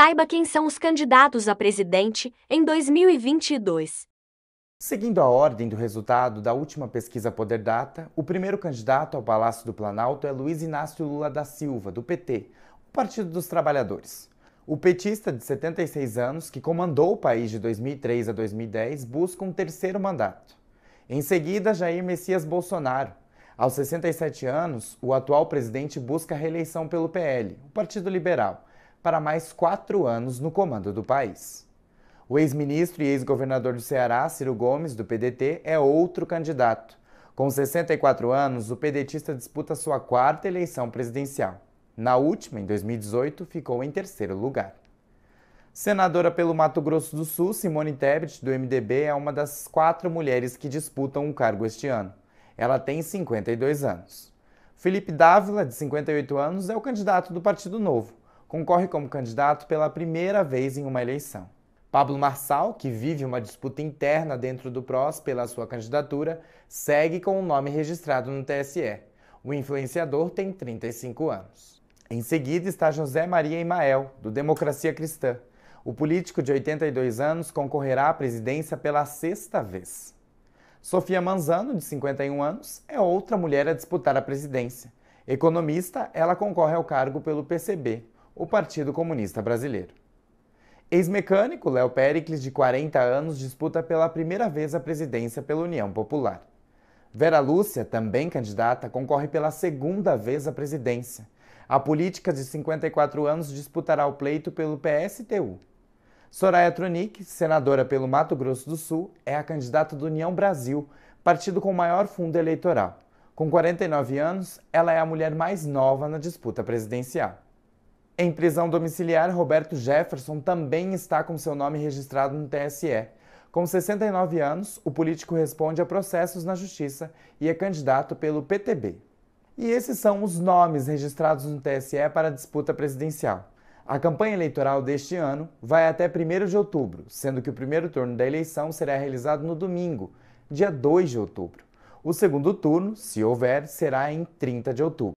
Saiba quem são os candidatos a presidente em 2022. Seguindo a ordem do resultado da última pesquisa Poder Data, o primeiro candidato ao Palácio do Planalto é Luiz Inácio Lula da Silva, do PT, o Partido dos Trabalhadores. O petista de 76 anos, que comandou o país de 2003 a 2010, busca um terceiro mandato. Em seguida, Jair Messias Bolsonaro. Aos 67 anos, o atual presidente busca a reeleição pelo PL, o Partido Liberal, para mais quatro anos no comando do país. O ex-ministro e ex-governador do Ceará, Ciro Gomes, do PDT, é outro candidato. Com 64 anos, o pedetista disputa sua quarta eleição presidencial. Na última, em 2018, ficou em terceiro lugar. Senadora pelo Mato Grosso do Sul, Simone Tebet, do MDB, é uma das quatro mulheres que disputam o cargo este ano. Ela tem 52 anos. Felipe Dávila, de 58 anos, é o candidato do Partido Novo concorre como candidato pela primeira vez em uma eleição. Pablo Marçal, que vive uma disputa interna dentro do PROS pela sua candidatura, segue com o um nome registrado no TSE. O influenciador tem 35 anos. Em seguida está José Maria Imael, do Democracia Cristã. O político de 82 anos concorrerá à presidência pela sexta vez. Sofia Manzano, de 51 anos, é outra mulher a disputar a presidência. Economista, ela concorre ao cargo pelo PCB, o Partido Comunista Brasileiro. Ex-mecânico, Léo Pericles, de 40 anos, disputa pela primeira vez a presidência pela União Popular. Vera Lúcia, também candidata, concorre pela segunda vez à presidência. A política de 54 anos disputará o pleito pelo PSTU. Soraya Tronic, senadora pelo Mato Grosso do Sul, é a candidata do União Brasil, partido com maior fundo eleitoral. Com 49 anos, ela é a mulher mais nova na disputa presidencial. Em prisão domiciliar, Roberto Jefferson também está com seu nome registrado no TSE. Com 69 anos, o político responde a processos na justiça e é candidato pelo PTB. E esses são os nomes registrados no TSE para a disputa presidencial. A campanha eleitoral deste ano vai até 1 de outubro, sendo que o primeiro turno da eleição será realizado no domingo, dia 2 de outubro. O segundo turno, se houver, será em 30 de outubro.